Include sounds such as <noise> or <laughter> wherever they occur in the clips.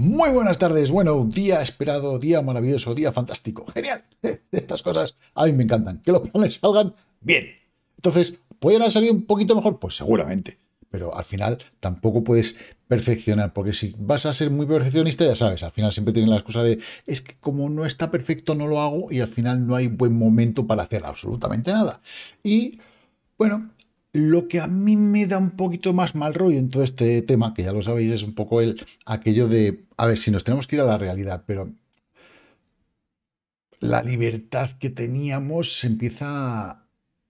Muy buenas tardes, bueno, día esperado, día maravilloso, día fantástico, genial. <laughs> Estas cosas a mí me encantan, que los planes salgan bien. Entonces, ¿pueden haber salido un poquito mejor? Pues seguramente, pero al final tampoco puedes perfeccionar, porque si vas a ser muy perfeccionista, ya sabes, al final siempre tienen la excusa de, es que como no está perfecto no lo hago y al final no hay buen momento para hacer absolutamente nada. Y, bueno, lo que a mí me da un poquito más mal rollo en todo este tema, que ya lo sabéis, es un poco el aquello de, a ver, si nos tenemos que ir a la realidad, pero la libertad que teníamos se empieza a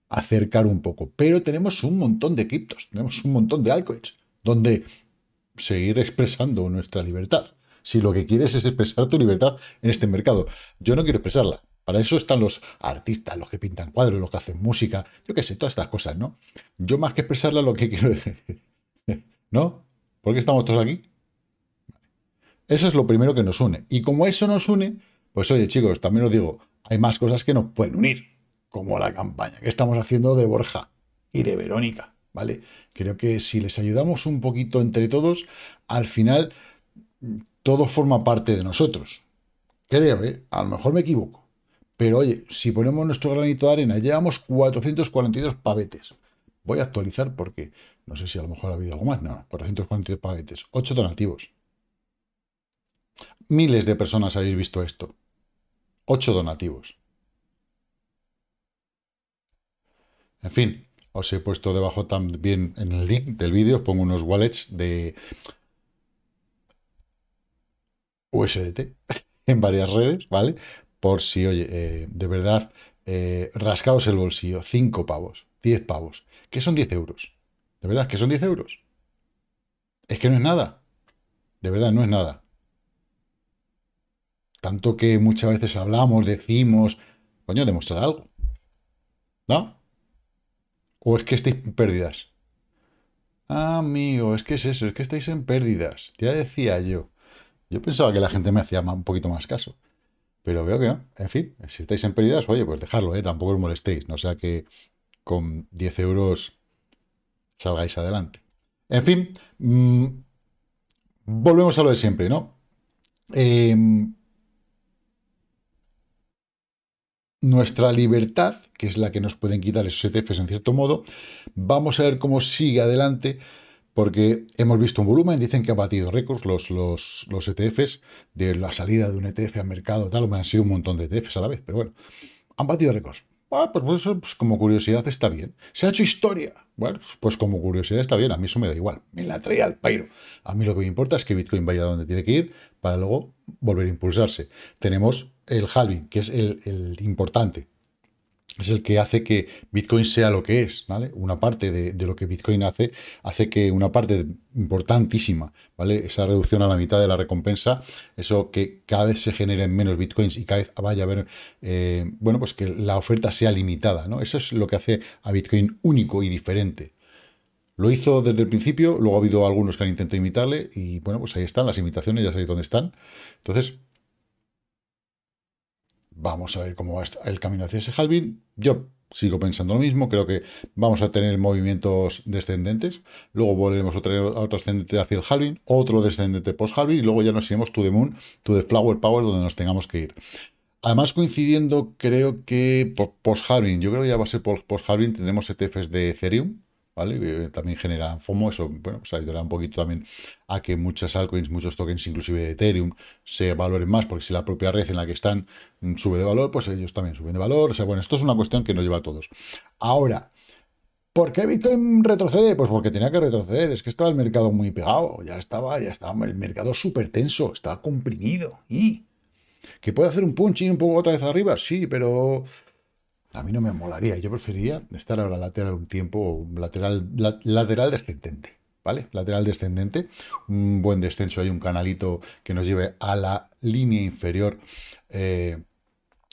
acercar un poco. Pero tenemos un montón de criptos, tenemos un montón de altcoins, donde seguir expresando nuestra libertad. Si lo que quieres es expresar tu libertad en este mercado. Yo no quiero expresarla, para eso están los artistas, los que pintan cuadros, los que hacen música, yo qué sé, todas estas cosas, ¿no? Yo más que expresarla lo que quiero... <laughs> ¿No? ¿Por qué estamos todos aquí? Eso es lo primero que nos une. Y como eso nos une, pues oye chicos, también os digo, hay más cosas que nos pueden unir, como la campaña que estamos haciendo de Borja y de Verónica, ¿vale? Creo que si les ayudamos un poquito entre todos, al final todo forma parte de nosotros. Creo, ¿eh? A lo mejor me equivoco. Pero oye, si ponemos nuestro granito de arena, llevamos 442 pavetes. Voy a actualizar porque no sé si a lo mejor ha habido algo más. No, 442 pavetes, 8 donativos. Miles de personas habéis visto esto. 8 donativos. En fin, os he puesto debajo también en el link del vídeo, os pongo unos wallets de USDT <laughs> en varias redes, ¿vale? por si, oye, eh, de verdad, eh, rascaos el bolsillo, Cinco pavos, 10 pavos, que son 10 euros. De verdad, que son 10 euros. Es que no es nada. De verdad, no es nada. Tanto que muchas veces hablamos, decimos, coño, demostrar algo. ¿No? ¿O es que estáis en pérdidas? Amigo, es que es eso, es que estáis en pérdidas. Ya decía yo. Yo pensaba que la gente me hacía un poquito más caso. Pero veo que no. En fin, si estáis en pérdidas, oye, pues dejadlo, ¿eh? tampoco os molestéis. No sea que con 10 euros salgáis adelante. En fin, mm, volvemos a lo de siempre, ¿no? Em, nuestra libertad, que es la que nos pueden quitar esos ETFs en cierto modo, vamos a ver cómo sigue adelante porque hemos visto un volumen, dicen que ha batido récords los, los, ETFs, e de la salida de un ETF al mercado, tal, han sido un montón de ETFs a la vez, pero bueno, han batido récords. Ah, pues, pues como curiosidad está bien. Se ha hecho historia. Bueno, pues, pues como curiosidad está bien, a mí eso me da igual, me la trae al pairo. A mí lo que me importa es que Bitcoin vaya donde tiene que ir para luego volver a impulsarse. Tenemos el halving, que es el importante, es el que hace que Bitcoin sea lo que es, ¿vale? Una parte de, lo que Bitcoin hace, hace que una parte importantísima, ¿vale? Esa reducción a la mitad de la recompensa, eso que cada vez se generen menos Bitcoins y cada vez vaya a haber, eh, bueno, pues que la oferta sea limitada, ¿no? Eso es lo que hace a Bitcoin único y diferente. Lo hizo desde el principio, luego ha habido algunos que han intentado imitarle y, bueno, pues ahí están las imitaciones, ya sabéis dónde están. Entonces, Vamos a ver cómo va el camino hacia ese halving. Yo sigo pensando lo mismo, creo que vamos a tener movimientos descendentes, luego volveremos a tener otro ascendente hacia el halving, otro descendente post-halving y luego ya nos iremos to the moon, to the flower power, donde nos tengamos que ir. Además, coincidiendo, creo que post-halving, yo creo que ya va a ser post-halving, tendremos ETFs de Ethereum, ¿vale? Eh, también generan FOMO, eso bueno, pues ayudará un poquito también a que muchas altcoins, muchos tokens, inclusive de Ethereum, se valoren más, porque si la propia red en la que están mm, sube de valor, pues ellos también suben de valor. O sea, bueno, esto es una cuestión que nos lleva a todos. Ahora, ¿Por qué Bitcoin retrocede? Pues porque tenía que retroceder, es que estaba el mercado muy pegado, ya estaba, ya estaba el mercado súper tenso, estaba comprimido. ¿Y? ¿Que puede hacer un punch y un poco otra vez arriba? Sí, pero a mí no me molaría, yo preferiría estar ahora lateral un tiempo, lateral, lateral descendente, ¿vale? Lateral descendente, un buen descenso, hay un canalito que nos lleve a la línea inferior, eh,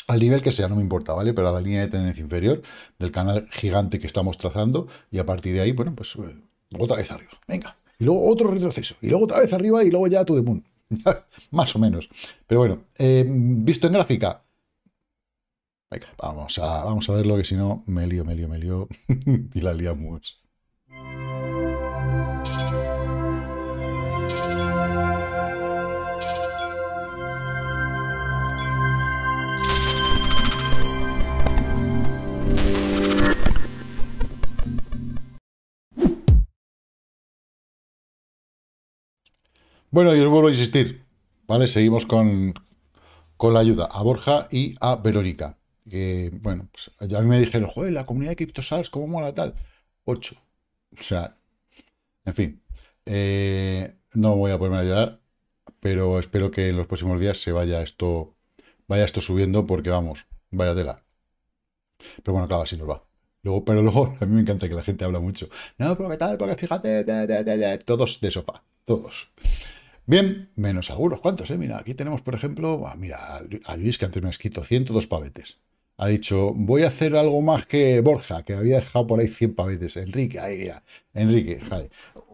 al nivel que sea, no me importa, ¿vale? Pero a la línea de tendencia inferior del canal gigante que estamos trazando y a partir de ahí, bueno, pues eh, otra vez arriba, venga. Y luego otro retroceso, y luego otra vez arriba y luego ya to de moon. <laughs> Más o menos. Pero bueno, eh, visto en gráfica, Venga, vamos a, vamos a verlo, que si no, me lío, me lío, me lío <laughs> y la liamos. Bueno, y os vuelvo a insistir, ¿vale? Seguimos con, con la ayuda a Borja y a Verónica que, bueno, pues a mí me dijeron, joder, la comunidad de CryptoSars, ¿cómo mola tal? 8. O sea, en fin, eh, no voy a ponerme a llorar, pero espero que en los próximos días se vaya esto, vaya esto subiendo, porque vamos, vaya tela. Pero bueno, claro, así nos va. Luego, pero luego <laughs> a mí me encanta que la gente habla mucho. No, qué tal, porque fíjate, todos de sofá, todos. Bien, menos algunos ¿cuántos? ¿eh? Mira, aquí tenemos, por ejemplo, ah, mira, a Luis que antes me ha escrito 102 pavetes ha dicho, voy a hacer algo más que Borja, que había dejado por ahí 100 pavetes. Enrique, ahí ya. Enrique,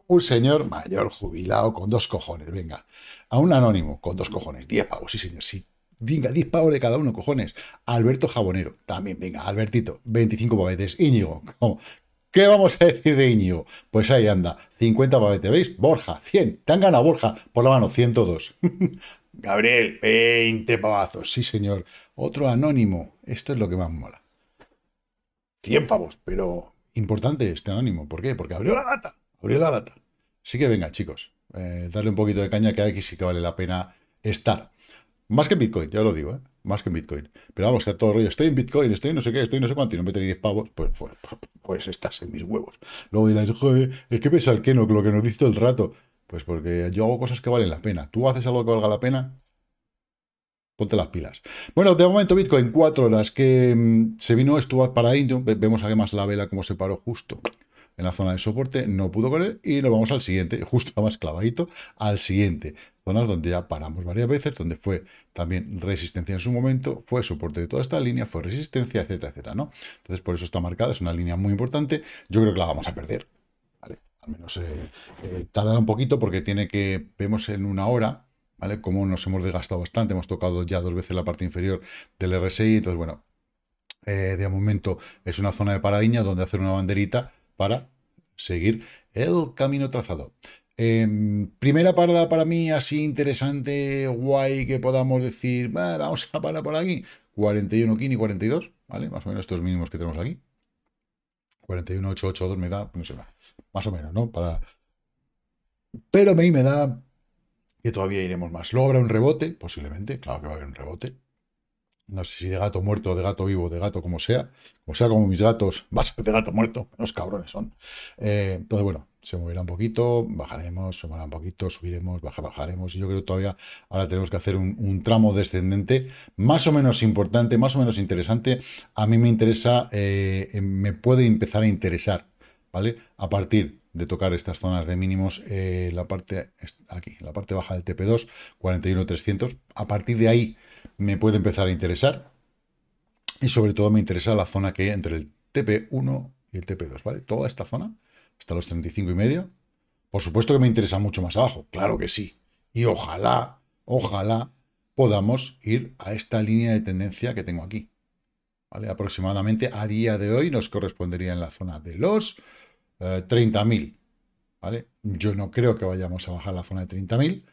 Un señor mayor, jubilado, con dos cojones, venga. A un anónimo, con dos cojones, 10 pavos, sí señor, sí. Venga, 10 pavos de cada uno, cojones. Alberto Jabonero, también, venga, Albertito, 25 pavetes. Íñigo, <laughs> ¿cómo? ¿Qué vamos a decir de Iñigo? Pues ahí anda, 50 pavete, ¿veis? Borja, 100, te han Borja, por la mano, 102. <laughs> Gabriel, 20 pavazos, sí señor. Otro anónimo, esto es lo que más mola. 100 pavos, pero importante este anónimo, ¿por qué? Porque abrió la lata, abrió la lata. Sí que venga, chicos, eh, darle un poquito de caña que hay aquí sí que vale la pena estar. Más que Bitcoin, ya lo digo, ¿eh? Más que Bitcoin. Pero vamos, que a todo rollo, estoy en Bitcoin, estoy no sé qué, estoy no sé cuánto, y no mete 10 pavos, pues, pues, pues, estás en mis huevos. Luego dirás, joder, es que pensar que no, lo que nos dice todo el rato. Pues porque yo hago cosas que valen la pena. Tú haces algo que valga la pena, ponte las pilas. Bueno, de momento Bitcoin, cuatro horas, que mm, se vino estuvo para Indio, vemos además la vela como se paró justo en la zona de soporte, no pudo correr y nos vamos al siguiente, <laughs> justo más clavadito, al siguiente zonas donde ya paramos varias veces, donde fue también resistencia en su momento, fue soporte de toda esta línea, fue resistencia, etcétera, etcétera, ¿no? Entonces, por eso está marcada, es una línea muy importante, yo creo que la vamos a perder, ¿vale? Al menos eh, eh, tardará un poquito porque tiene que, vemos en una hora, ¿vale? Como nos hemos desgastado bastante, hemos tocado ya dos veces la parte inferior del RSI, entonces, bueno, eh, de momento es una zona de paradiña donde hacer una banderita para seguir el camino trazado. Em, primera parada para mí así interesante, guay, que podamos decir, vamos a parar por aquí. 41 Kini, 42, ¿vale? Más o menos estos mínimos que tenemos aquí. 41, 8, 8, me da, no sé, más o menos, ¿no? Para... Pero me, me da que todavía iremos más. Luego habrá un rebote, posiblemente, claro que va a haber un rebote. No sé si de gato muerto, de gato vivo, de gato como sea, como sea como mis gatos, Vas, <laughs> de gato muerto, los cabrones son. Eh, entonces, bueno, se moverá un poquito, bajaremos, se moverá un poquito, subiremos, bajaremos. Y yo creo que todavía ahora tenemos que hacer un, tramo descendente más o menos importante, más o menos interesante. A mí me interesa, eh, em, me puede empezar a interesar, ¿vale? A partir de tocar estas zonas de mínimos, eh, la parte aquí, la parte baja del TP2, 41.300. A partir de ahí me puede empezar a interesar. Y sobre todo me interesa la zona que hay entre el TP1 y el TP2, ¿vale? Toda esta zona hasta los 35 y medio. Por supuesto que me interesa mucho más abajo, claro que sí. Y ojalá, ojalá podamos ir a esta línea de tendencia que tengo aquí. ¿Vale? Aproximadamente a día de hoy nos correspondería en la zona de los 30.000. Eh, ¿Vale? Yo no creo que vayamos a bajar la zona de 30.000.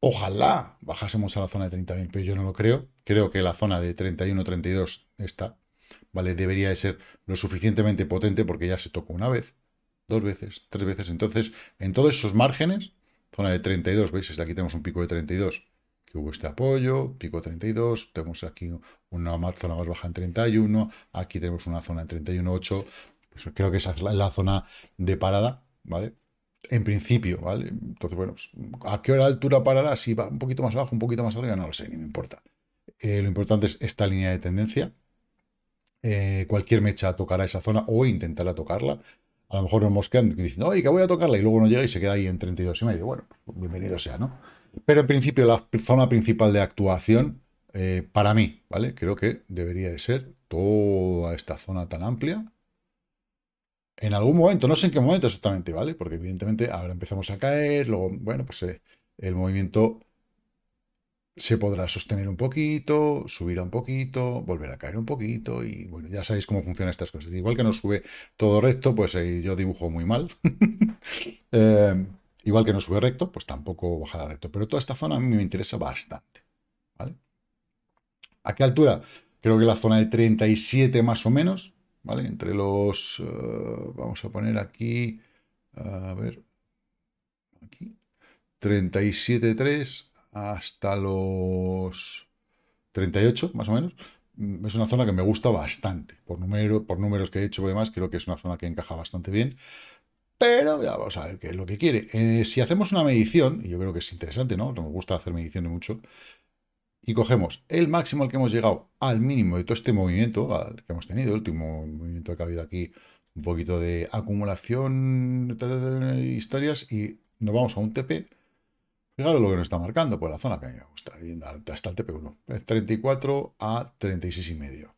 Ojalá bajásemos a la zona de 30.000, pero yo no lo creo. Creo que la zona de 31, 32 está, ¿vale? Debería de ser lo suficientemente potente porque ya se tocó una vez dos veces, tres veces. Entonces, en todos esos márgenes, zona de 32, ¿veis? Aquí tenemos un pico de 32, que hubo este apoyo, pico 32, tenemos aquí una zona más baja en 31, aquí tenemos una zona en 31,8, pues creo que esa es la, zona de parada, ¿vale? En principio, ¿vale? Entonces, bueno, pues, ¿a qué hora altura parará? Si va un poquito más abajo, un poquito más arriba, no lo sé, ni me importa. Eh, lo importante es esta línea de tendencia. Eh, cualquier mecha tocará esa zona o intentará tocarla. A lo mejor nos mosquean diciendo, oye, que voy a tocarla, y luego no llega y se queda ahí en 32 y medio. Bueno, pues bienvenido sea, ¿no? Pero en principio la zona principal de actuación, eh, para mí, ¿vale? Creo que debería de ser toda esta zona tan amplia. En algún momento, no sé en qué momento exactamente, ¿vale? Porque evidentemente ahora empezamos a caer, luego, bueno, pues eh, el movimiento se podrá sostener un poquito, subirá un poquito, volver a caer un poquito y bueno, ya sabéis cómo funcionan estas cosas. Igual que no sube todo recto, pues eh, yo dibujo muy mal. <laughs> Em, igual que no sube recto, pues tampoco bajará recto. Pero toda esta zona a mí me interesa bastante. ¿A qué altura? Creo que la zona de 37 más o menos, ¿vale? Entre los... Eh, vamos a poner aquí... a ver... Aquí... 37.3 hasta los 38, más o menos, mm, es una zona que me gusta bastante. Por, número, por números que he hecho y demás, creo que es una zona que encaja bastante bien. Pero vamos a ver qué es lo que quiere. Eh, si hacemos una medición, y yo creo que es interesante, ¿no? me gusta hacer mediciones mucho. Y cogemos el máximo al que hemos llegado, al mínimo de todo este movimiento que hemos tenido, el último movimiento que ha habido aquí, un poquito de acumulación, de historias, y nos vamos a un TP Fijaros lo que nos está marcando, pues la zona que a mí me gusta, hasta el TP1, es 34 a 36 y medio.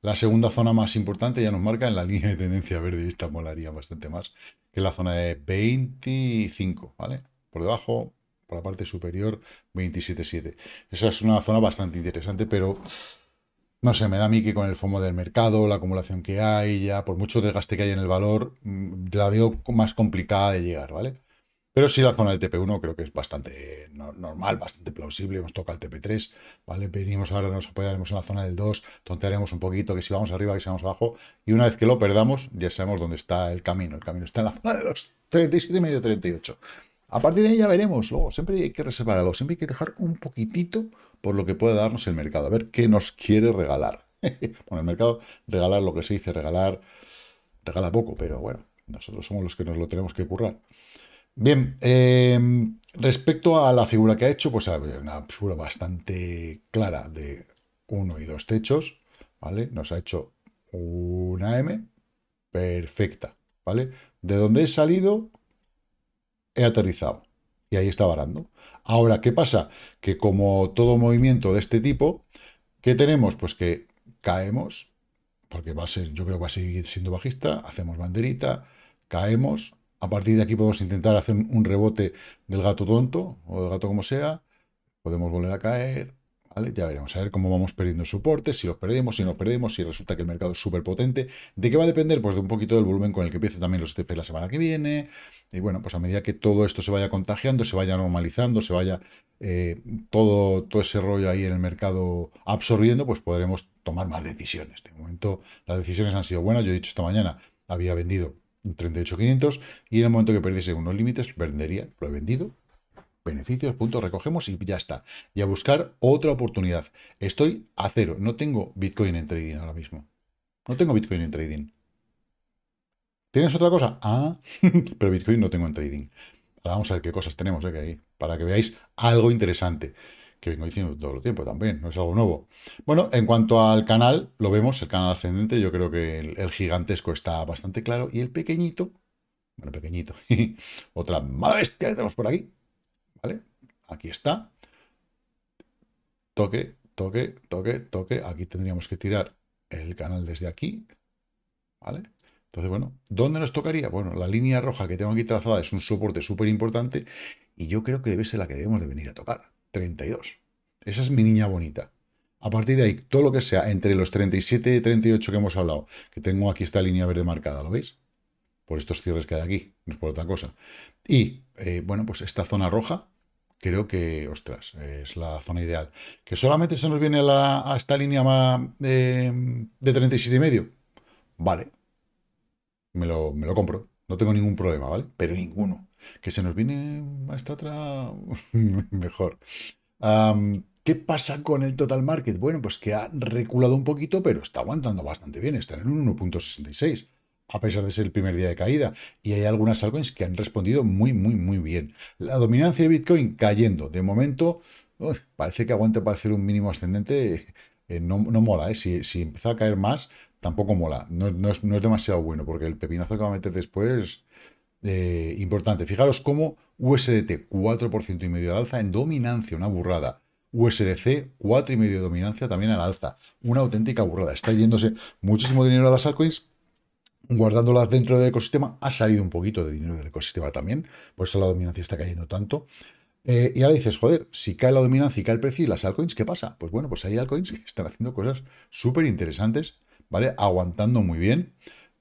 La segunda zona más importante ya nos marca en la línea de tendencia verde, y esta molaría bastante más, que es la zona de 25, ¿vale? Por debajo, por la parte superior, 27.7. Esa es una zona bastante interesante, pero no sé, me da a mí que con el FOMO del mercado, la acumulación que hay, ya por mucho desgaste que hay en el valor, mm, la veo más complicada de llegar, ¿vale? Pero sí la zona del TP1 creo que es bastante normal, bastante plausible. Nos toca el TP3, ¿vale? Venimos ahora, nos apoyaremos en la zona del 2, tontearemos un poquito, que si vamos arriba, que si vamos abajo. Y una vez que lo perdamos, ya sabemos dónde está el camino. El camino está en la zona de los 37 y medio, 38. A partir de ahí ya veremos. Luego, siempre hay que reservar algo, siempre hay que dejar un poquitito por lo que pueda darnos el mercado. A ver qué nos quiere regalar. <laughs> bueno, el mercado, regalar lo que se dice, regalar, regala poco, pero bueno, nosotros somos los que nos lo tenemos que currar. Bien, em, respecto a la figura que ha hecho, pues una figura bastante clara de uno y dos techos, ¿vale? Nos ha hecho una M perfecta, ¿vale? De donde he salido, he aterrizado y ahí está varando. Ahora, ¿qué pasa? Que como todo movimiento de este tipo, ¿qué tenemos? Pues que caemos, porque va a ser, yo creo que va a seguir siendo bajista, hacemos banderita, caemos, a partir de aquí podemos intentar hacer un rebote del gato tonto o del gato como sea. Podemos volver a caer. ¿vale? Ya veremos, a ver cómo vamos perdiendo soporte, si los perdemos, si nos perdemos, si resulta que el mercado es súper potente. ¿De qué va a depender? Pues de un poquito del volumen con el que empiece también los e TP la semana que viene. Y bueno, pues a medida que todo esto se vaya contagiando, se vaya normalizando, se vaya eh, todo, todo ese rollo ahí en el mercado absorbiendo, pues podremos tomar más decisiones. De momento las decisiones han sido buenas, yo he dicho esta mañana, había vendido 38.500 y en el momento que perdiese unos límites, vendería, lo he vendido, beneficios, punto, recogemos y ya está. Y a buscar otra oportunidad. Estoy a cero, no tengo Bitcoin en trading ahora mismo. No tengo Bitcoin en trading. ¿Tienes otra cosa? Ah, <laughs> pero Bitcoin no tengo en trading. Ahora vamos a ver qué cosas tenemos, eh, para que veáis algo interesante que vengo diciendo todo el tiempo también, no es algo nuevo. Bueno, en cuanto al canal, lo vemos, el canal ascendente, yo creo que el, gigantesco está bastante claro y el pequeñito, bueno, pequeñito, <laughs> otra mala bestia que tenemos por aquí, ¿vale? Aquí está. Toque, toque, toque, toque. Aquí tendríamos que tirar el canal desde aquí, ¿vale? Entonces, bueno, ¿dónde nos tocaría? Bueno, la línea roja que tengo aquí trazada es un soporte súper importante y yo creo que debe ser la que debemos de venir a tocar. 32. Esa es mi niña bonita. A partir de ahí, todo lo que sea entre los 37 y 38 que hemos hablado, que tengo aquí esta línea verde marcada, ¿lo veis? Por estos cierres que hay aquí, no es por otra cosa. Y, eh, bueno, pues esta zona roja, creo que, ostras, es la zona ideal. Que solamente se nos viene a, esta línea más de, 37,5? 37 y medio. Vale, me lo compro, no tengo ningún problema, ¿vale? Pero ninguno. Que se nos viene a esta otra <laughs> mejor. ¿Qué pasa con el total market? Bueno, pues que ha reculado un poquito, pero está aguantando bastante bien. Está en un 1.66, a pesar de ser el primer día de caída. Y hay algunas altcoins que han respondido muy, muy, muy bien. La dominancia de Bitcoin cayendo. De momento, parece que aguanta para hacer un mínimo ascendente. Eh, no, mola, eh. si, empieza a caer más, tampoco mola. No, es, no, es, demasiado bueno, porque el pepinazo que va a meter después eh, importante. Fijaros cómo USDT 4% y medio de alza en dominancia, una burrada. USDC 4 4,5 de dominancia también al alza. Una auténtica burrada. Está yéndose muchísimo dinero a las altcoins, guardándolas dentro del ecosistema. Ha salido un poquito de dinero del ecosistema también, por eso la dominancia está cayendo tanto. Eh, y ahora dices, joder, si cae la dominancia y cae el precio y las altcoins, ¿qué pasa? Pues bueno, pues hay altcoins que están haciendo cosas súper interesantes, ¿vale? Aguantando muy bien.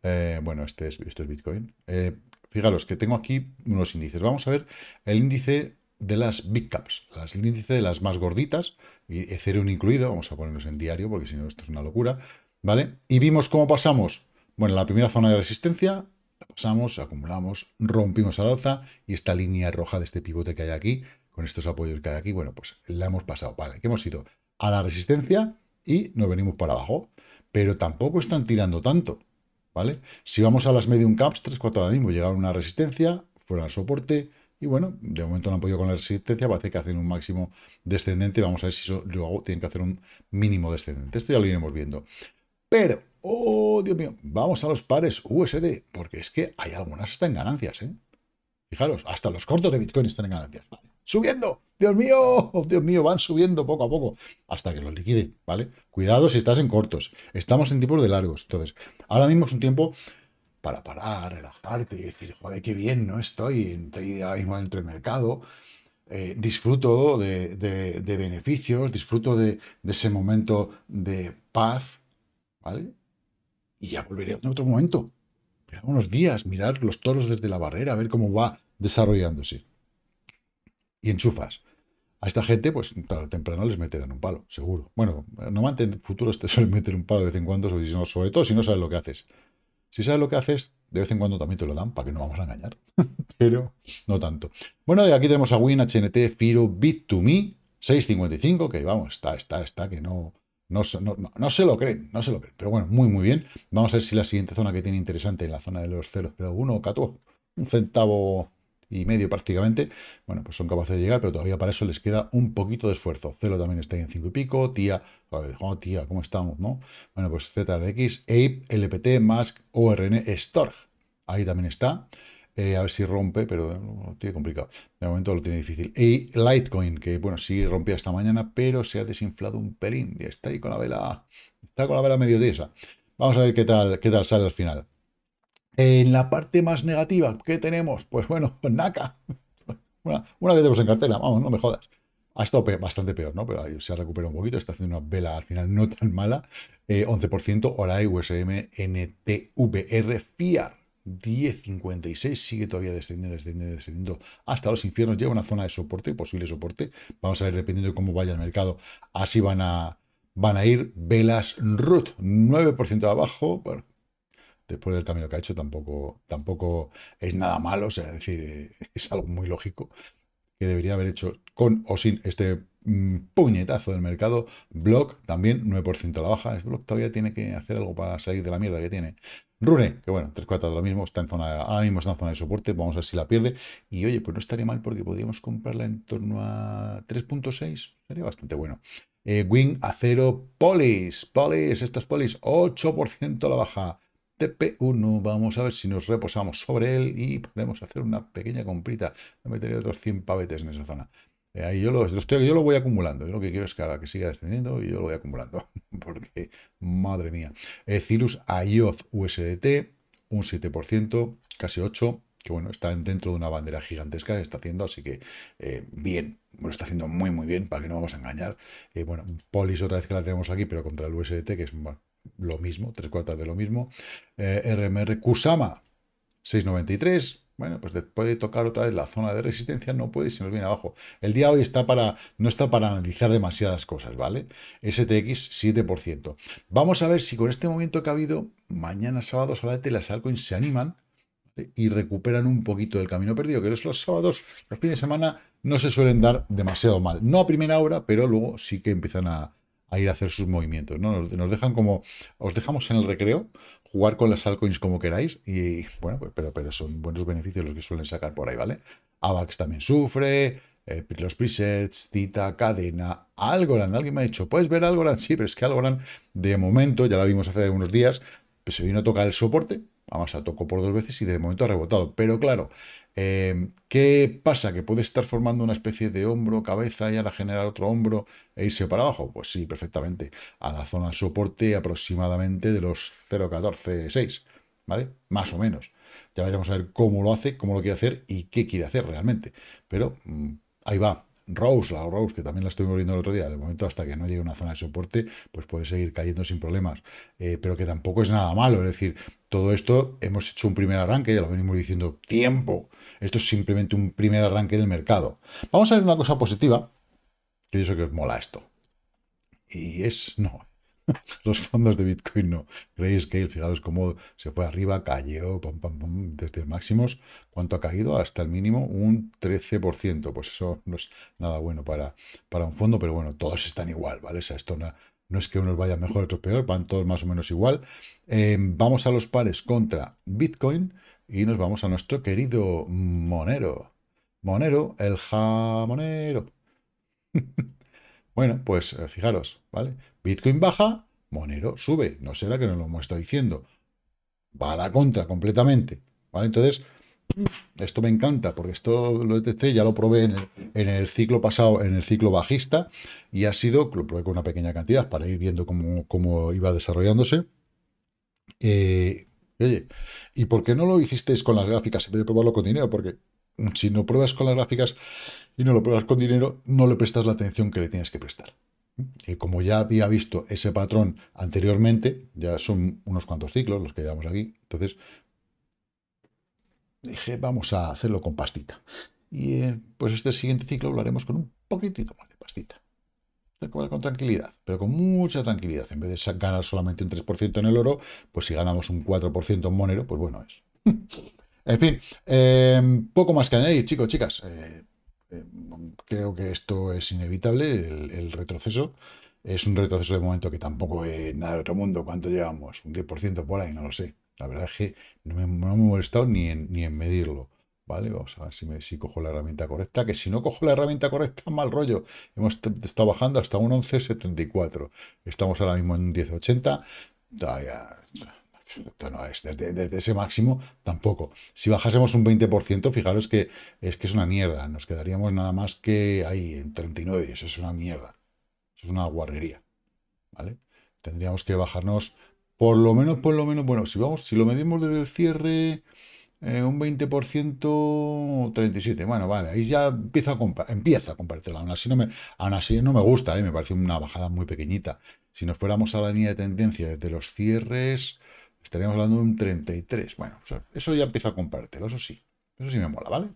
Eh, bueno, este es, esto es Bitcoin. Eh, Fijaros que tengo aquí unos índices. Vamos a ver el índice de las big caps, las, el índice de las más gorditas, y Ethereum incluido, vamos a ponernos en diario porque si no esto es una locura, ¿vale? Y vimos cómo pasamos, bueno, la primera zona de resistencia, la pasamos, acumulamos, rompimos al alza y esta línea roja de este pivote que hay aquí, con estos apoyos que hay aquí, bueno, pues la hemos pasado, ¿vale? Que hemos ido a la resistencia y nos venimos para abajo, pero tampoco están tirando tanto. ¿vale? Si vamos a las medium caps, 3-4 ahora mismo, llegaron a una resistencia, fuera al soporte, y bueno, de momento no han podido con la resistencia, parece que hacen un máximo descendente, vamos a ver si eso, luego tienen que hacer un mínimo descendente, esto ya lo iremos viendo. Pero, oh Dios mío, vamos a los pares USD, porque es que hay algunas que están en ganancias, ¿eh? Fijaros, hasta los cortos de Bitcoin están en ganancias, ¿vale? subiendo. Dios mío, <laughs> Dios mío, van subiendo poco a poco hasta que lo liquiden, ¿vale? Cuidado si estás en cortos. Estamos en tipos de largos. Entonces, ahora mismo es un tiempo para parar, relajarte y decir, joder, qué bien, ¿no? Estoy, estoy ahora mismo en el mercado. Eh, disfruto de, beneficios, disfruto de, ese momento de paz, ¿vale? Y ya volveré en otro momento. unos días, mirar los toros desde la barrera, a ver cómo va desarrollándose y enchufas. A esta gente, pues tarde temprano les meterán un palo, seguro. Bueno, normalmente en futuros te <laughs> suelen meter un palo de vez en cuando, sobre todo si no sabes lo que haces. Si sabes lo que haces, de vez en cuando también te lo dan, para que no vamos a engañar. <laughs> Pero no tanto. Bueno, y aquí tenemos a Win, HNT, Firo, Bit2Me, 655, que vamos, está, está, está, que no no, no, se lo creen, no se lo creen. Pero bueno, muy, muy bien. Vamos a ver si la siguiente zona que tiene interesante, la zona de los 001, 14, un centavo y medio prácticamente, bueno, pues son capaces de llegar, pero todavía para eso les queda un poquito de esfuerzo. Celo también está ahí en cinco y pico, tía, oh, tía, ¿cómo estamos? ¿no? Bueno, pues ZRX, Ape, LPT, Mask, ORN, Storg, ahí también está. Eh, a ver si rompe, pero oh, tiene complicado. De momento lo tiene difícil. Y Litecoin, que bueno, sí rompía esta mañana, pero se ha desinflado un pelín. Y está ahí con la vela. Está con la vela medio tiesa. Vamos a ver qué tal, qué tal sale al final. En la parte más negativa, ¿qué tenemos? Pues bueno, <laughs> NACA. Una, vez que tenemos en cartera, vamos, no me jodas. Ha estado bastante peor, ¿no? Pero se ha recuperado un poquito, está haciendo una vela al final no tan mala. 11%, Orae, USM, NTVR, FIAR, 10.56, sigue todavía descendiendo, descendiendo, descendiendo hasta los infiernos, lleva una zona de soporte, posible soporte, vamos a ver dependiendo de cómo vaya el mercado, así van a, van a ir velas root 9% de abajo, después del camino que ha hecho, tampoco, tampoco es nada malo, o sea, es decir, eh, <laughs> es algo muy lógico que debería haber hecho con o sin este mm, puñetazo del mercado. Block también 9% a la baja. Block todavía tiene que hacer algo para salir de la mierda que tiene. Rune, que bueno, 3 de lo mismo, está en zona, de, ahora mismo está en zona de soporte, vamos a ver si la pierde. Y oye, pues no estaría mal porque podríamos comprarla en torno a 3.6, sería bastante bueno. Eh, Wing Acero Polis, Polis, estos Polis, 8% a la baja. TP1. Vamos a ver si nos reposamos sobre él y podemos hacer una pequeña comprita. Me metería otros 100 pavetes en esa zona. Eh, ahí yo, lo, estoy, yo lo voy acumulando. lo que quiero es que ahora que siga descendiendo y yo lo voy acumulando. <laughs> Porque, madre mía. Eh, IOT USDT, un 7%, casi 8% que bueno, está dentro de una bandera gigantesca que está haciendo, así que eh, bien, lo está haciendo muy muy bien, para que no vamos a engañar. Eh, bueno, Polis otra vez que la tenemos aquí, pero contra el USDT, que es bueno, lo mismo, tres cuartas de lo mismo. RMR eh, Kusama, 693. Bueno, pues puede tocar otra vez la zona de resistencia, no puede, si nos viene abajo. El día de hoy está para, no está para analizar demasiadas cosas, ¿vale? STX 7%. Vamos a ver si con este momento que ha habido, mañana sábado, sábado, las altcoins se animan y recuperan un poquito del camino perdido, que los sábados, los fines de semana, no se suelen dar demasiado mal. No a primera hora, pero luego sí que empiezan a, a ir a hacer sus movimientos. ¿no? Nos, dejan como, os dejamos en el recreo, jugar con las altcoins como queráis, y bueno, pues, pero, pero son buenos beneficios los que suelen sacar por ahí, ¿vale? AVAX también sufre, eh, los presets, Cita, Cadena, Algorand. Alguien me ha dicho, ¿puedes ver Algorand? Sí, pero es que Algorand, de momento, ya la vimos hace unos días, pues se vino a tocar el soporte, vamos a toco por dos veces y de momento ha rebotado. Pero claro, Em, ¿Qué pasa? ¿Que puede estar formando una especie de hombro, cabeza y ahora generar otro hombro e irse para abajo? Pues sí, perfectamente. A la zona de soporte aproximadamente de los 0.14.6, ¿vale? Más o menos. Ya veremos a ver cómo lo hace, cómo lo quiere hacer y qué quiere hacer realmente. Pero mm, ahí va. Rose, la Rose, que también la estuvimos viendo el otro día, de momento hasta que no llegue a una zona de soporte, pues puede seguir cayendo sin problemas, eh, pero que tampoco es nada malo, es decir, todo esto hemos hecho un primer arranque, ya lo venimos diciendo, tiempo, esto es simplemente un primer arranque del mercado. Vamos a ver una cosa positiva, yo sé que os mola esto, y es, no, <laughs> Los fondos de Bitcoin no. creéis que Grayscale, fijaros cómo se fue arriba, cayó, desde máximos. ¿Cuánto ha caído? Hasta el mínimo un 13%. Pues eso no es nada bueno para, para un fondo, pero bueno, todos están igual, ¿vale? O sea, esto no, es que unos vayan mejor, otros peor, van todos más o menos igual. Em, vamos a los pares contra Bitcoin y nos vamos a nuestro querido Monero. Monero, el jamonero. <laughs> Bueno, pues eh, fijaros, ¿vale? Bitcoin baja, Monero sube. No será que no lo hemos estado diciendo. Va a la contra completamente, ¿vale? Entonces, <clears throat> esto me encanta porque esto lo detecté, ya lo probé en el, ciclo pasado, en el ciclo bajista, y ha sido, lo probé con una pequeña cantidad para ir viendo cómo, iba desarrollándose. Eh, oye, ¿y por qué no lo hicisteis con las gráficas en vez probarlo con dinero? Porque si no pruebas con las gráficas, y no lo pruebas con dinero, no le prestas la atención que le tienes que prestar. Y como ya había visto ese patrón anteriormente, ya son unos cuantos ciclos los que llevamos aquí, entonces dije, vamos a hacerlo con pastita. Y eh, pues este siguiente ciclo lo haremos con un poquitito más de pastita. Con tranquilidad, pero con mucha tranquilidad. En vez de ganar solamente un 3% en el oro, pues si ganamos un 4% en monero, pues bueno es. <laughs> en fin, eh, poco más que añadir, chicos, chicas. Eh, eh, creo que esto es inevitable, el, retroceso. Es un retroceso de momento que tampoco es nada de otro mundo. ¿Cuánto llevamos? ¿Un 10% por ahí? No lo sé. La verdad es que no me, he molestado ni en, ni en medirlo. ¿vale? Vamos a ver si, me, si cojo la herramienta correcta, que si no cojo la herramienta correcta, <laughs> mal rollo. Hemos estado bajando hasta un 11.74. Estamos ahora mismo en un 10.80 esto no es, desde, ese máximo tampoco. Si bajásemos un 20%, fijaros que es que es una mierda, nos quedaríamos nada más que ahí en 39, eso es una mierda, es una guarrería, ¿vale? Tendríamos que bajarnos por lo menos, por lo menos, bueno, si vamos, si lo medimos desde el cierre, eh, un 20%, 37. Bueno, vale, ahí ya empieza a comprar, empieza a Aún así no me, no me gusta, ¿eh? me parece una bajada muy pequeñita. Si nos fuéramos a la línea de tendencia desde los cierres, Estaríamos hablando de un 33. Bueno, eso ya empiezo a comprártelo. eso sí. Eso sí me mola, ¿vale?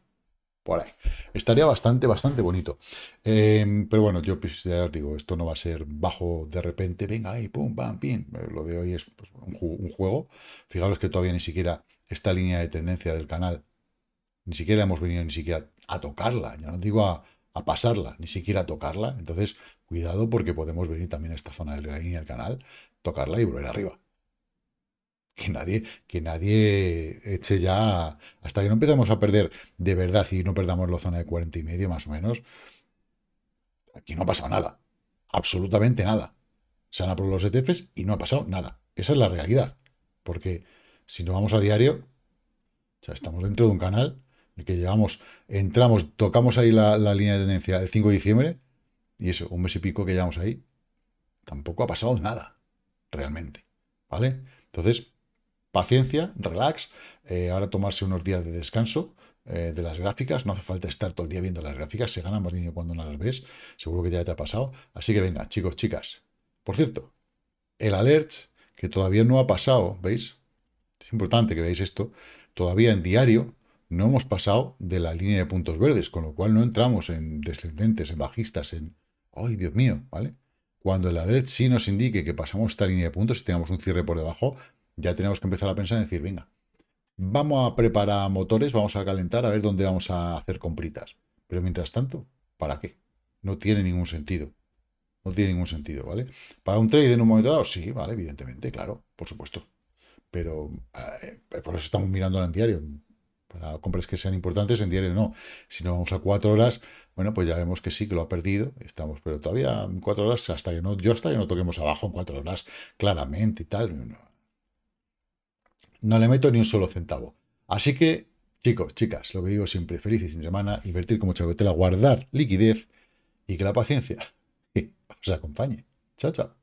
Por ahí. Estaría bastante, bastante bonito. Em, pero bueno, yo pues, ya os digo, esto no va a ser bajo de repente, venga, ahí, pum, pam, pim. Lo de hoy es pues, un, juego. Fijaros que todavía ni siquiera esta línea de tendencia del canal, ni siquiera hemos venido ni siquiera a tocarla. Ya no digo a, a pasarla, ni siquiera a tocarla. Entonces, cuidado porque podemos venir también a esta zona de la línea del canal, tocarla y volver arriba. Que nadie, que nadie eche ya. Hasta que no empezamos a perder de verdad y no perdamos la zona de 40 y medio, más o menos. Aquí no ha pasado nada. Absolutamente nada. Se han aprobado los ETFs y no ha pasado nada. Esa es la realidad. Porque si nos vamos a diario, ya estamos dentro de un canal en el que llevamos, entramos, tocamos ahí la, la línea de tendencia el 5 de diciembre, y eso, un mes y pico que llevamos ahí, tampoco ha pasado nada, realmente. ¿Vale? Entonces, paciencia, relax, eh, ahora tomarse unos días de descanso eh, de las gráficas, no hace falta estar todo el día viendo las gráficas, se gana más dinero cuando no las ves, seguro que ya te ha pasado, así que venga, chicos, chicas. Por cierto, el alert que todavía no ha pasado, ¿veis? Es importante que veáis esto, todavía en diario no hemos pasado de la línea de puntos verdes, con lo cual no entramos en descendentes, en bajistas, en... ¡Ay, Dios mío! ¿Vale? Cuando el alert sí nos indique que pasamos esta línea de puntos y tengamos un cierre por debajo, ya tenemos que empezar a pensar en decir, venga, vamos a preparar motores, vamos a calentar, a ver dónde vamos a hacer compritas. Pero mientras tanto, ¿para qué? No tiene ningún sentido. No tiene ningún sentido, ¿vale? Para un trade en un momento dado, sí, vale, evidentemente, claro, por supuesto. Pero eh, por eso estamos mirando en diario. Para compras que sean importantes, en diario no. Si no vamos a cuatro horas, bueno, pues ya vemos que sí, que lo ha perdido. Estamos, pero todavía en cuatro horas, hasta que no, yo hasta que no toquemos abajo en cuatro horas, claramente y tal. No, no le meto ni un solo centavo. Así que, chicos, chicas, lo que digo siempre, feliz y sin semana, invertir como chacotela, guardar liquidez y que la paciencia <laughs> os acompañe. Chao, chao.